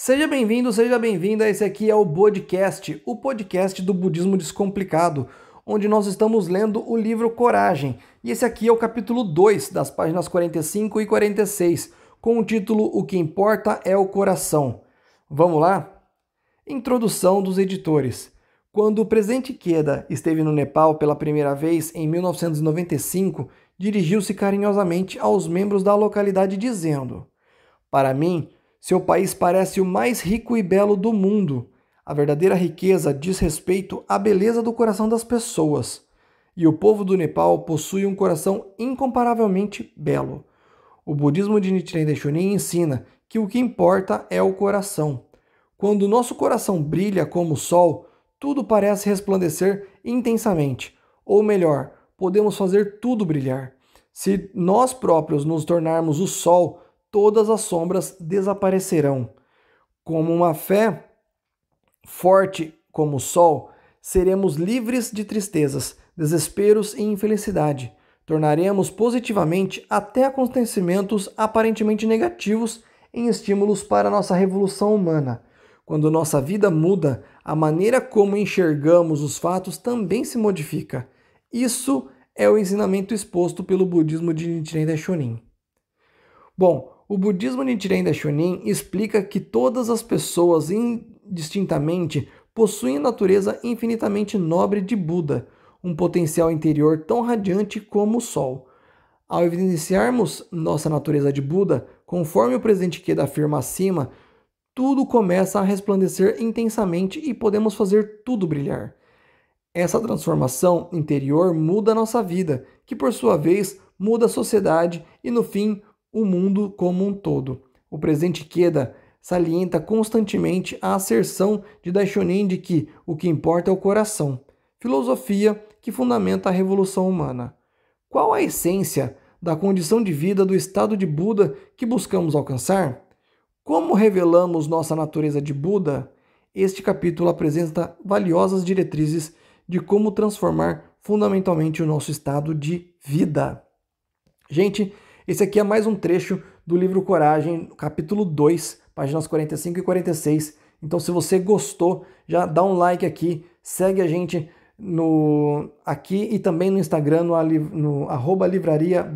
Seja bem-vindo, seja bem-vinda. Esse aqui é o podcast, o podcast do Budismo Descomplicado, onde nós estamos lendo o livro Coragem. E esse aqui é o capítulo 2, das páginas 45 e 46, com o título O que importa é o coração. Vamos lá? Introdução dos editores. Quando o presidente Queda esteve no Nepal pela primeira vez em 1995, dirigiu-se carinhosamente aos membros da localidade dizendo: Para mim, seu país parece o mais rico e belo do mundo. A verdadeira riqueza diz respeito à beleza do coração das pessoas. E o povo do Nepal possui um coração incomparavelmente belo. O budismo de Nichiren Daishonin ensina que o que importa é o coração. Quando o nosso coração brilha como o sol, tudo parece resplandecer intensamente. Ou melhor, podemos fazer tudo brilhar. Se nós próprios nos tornarmos o sol, todas as sombras desaparecerão. Como uma fé forte como o sol, seremos livres de tristezas, desesperos e infelicidade. Tornaremos positivamente até acontecimentos aparentemente negativos em estímulos para nossa revolução humana. Quando nossa vida muda, a maneira como enxergamos os fatos também se modifica. Isso é o ensinamento exposto pelo budismo de Nichiren Daishonin. Bom, o budismo Nichiren Daishonin explica que todas as pessoas indistintamente possuem a natureza infinitamente nobre de Buda, um potencial interior tão radiante como o sol. Ao evidenciarmos nossa natureza de Buda, conforme o presente Keda afirma acima, tudo começa a resplandecer intensamente e podemos fazer tudo brilhar. Essa transformação interior muda a nossa vida, que por sua vez muda a sociedade e, no fim, o mundo como um todo. O presidente Queda salienta constantemente a asserção de Daishonin de que o que importa é o coração, filosofia que fundamenta a revolução humana. Qual a essência da condição de vida do estado de Buda que buscamos alcançar? Como revelamos nossa natureza de Buda? Este capítulo apresenta valiosas diretrizes de como transformar fundamentalmente o nosso estado de vida. Gente, esse aqui é mais um trecho do livro Coragem, capítulo 2, páginas 45 e 46. Então, se você gostou, já dá um like aqui, segue a gente no aqui e também no Instagram, no, no arroba livraria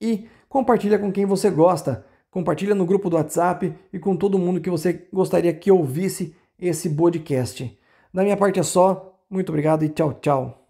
E compartilha com quem você gosta. Compartilha no grupo do WhatsApp e com todo mundo que você gostaria que ouvisse esse podcast. Da minha parte é só. Muito obrigado e tchau, tchau.